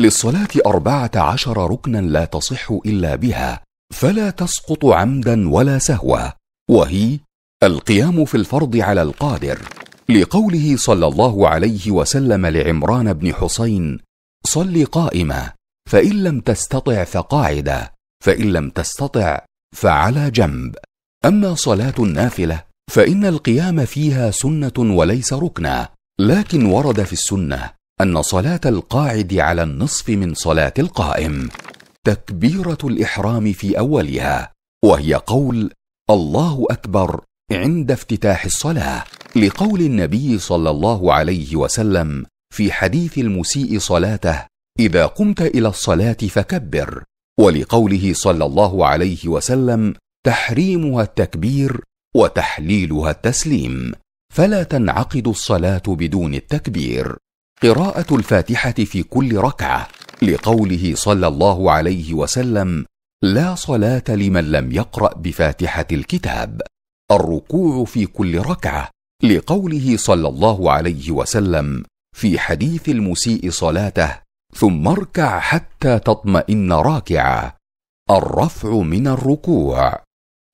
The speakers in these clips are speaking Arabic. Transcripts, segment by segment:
للصلاة أربعة عشر ركنا لا تصح إلا بها فلا تسقط عمدا ولا سهوا وهي القيام في الفرض على القادر لقوله صلى الله عليه وسلم لعمران بن حسين صل قائمة فإن لم تستطع فقاعدة فإن لم تستطع فعلى جنب أما صلاة النافلة فإن القيام فيها سنة وليس ركنا لكن ورد في السنة ان صلاه القاعد على النصف من صلاه القائم تكبيره الاحرام في اولها وهي قول الله اكبر عند افتتاح الصلاه لقول النبي صلى الله عليه وسلم في حديث المسيء صلاته اذا قمت الى الصلاه فكبر ولقوله صلى الله عليه وسلم تحريمها التكبير وتحليلها التسليم فلا تنعقد الصلاه بدون التكبير قراءه الفاتحه في كل ركعه لقوله صلى الله عليه وسلم لا صلاه لمن لم يقرا بفاتحه الكتاب الركوع في كل ركعه لقوله صلى الله عليه وسلم في حديث المسيء صلاته ثم اركع حتى تطمئن راكعا الرفع من الركوع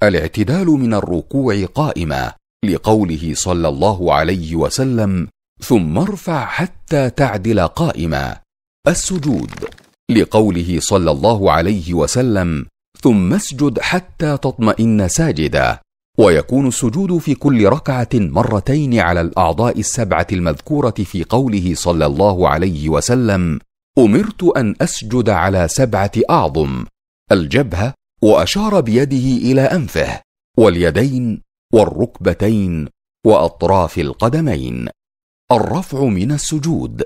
الاعتدال من الركوع قائما لقوله صلى الله عليه وسلم ثم ارفع حتى تعدل قائما السجود لقوله صلى الله عليه وسلم ثم اسجد حتى تطمئن ساجدا ويكون السجود في كل ركعه مرتين على الاعضاء السبعه المذكوره في قوله صلى الله عليه وسلم امرت ان اسجد على سبعه اعظم الجبهه واشار بيده الى انفه واليدين والركبتين واطراف القدمين الرفع من السجود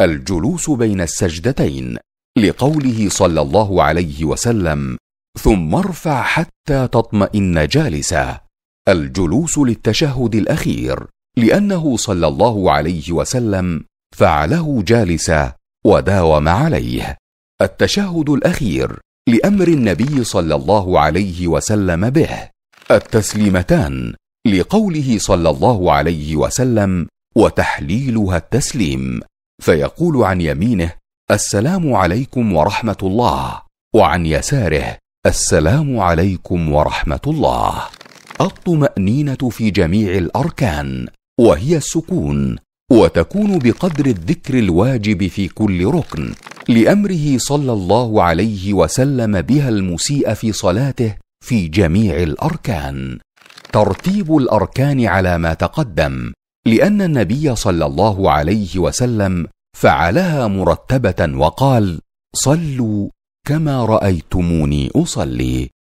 الجلوس بين السجدتين لقوله صلى الله عليه وسلم ثم ارفع حتى تطمئن جالسا الجلوس للتشهد الاخير لانه صلى الله عليه وسلم فعله جالسا وداوم عليه التشهد الاخير لامر النبي صلى الله عليه وسلم به التسليمتان لقوله صلى الله عليه وسلم وتحليلها التسليم فيقول عن يمينه السلام عليكم ورحمه الله وعن يساره السلام عليكم ورحمه الله الطمانينه في جميع الاركان وهي السكون وتكون بقدر الذكر الواجب في كل ركن لامره صلى الله عليه وسلم بها المسيء في صلاته في جميع الاركان ترتيب الاركان على ما تقدم لان النبي صلى الله عليه وسلم فعلها مرتبه وقال صلوا كما رايتموني اصلي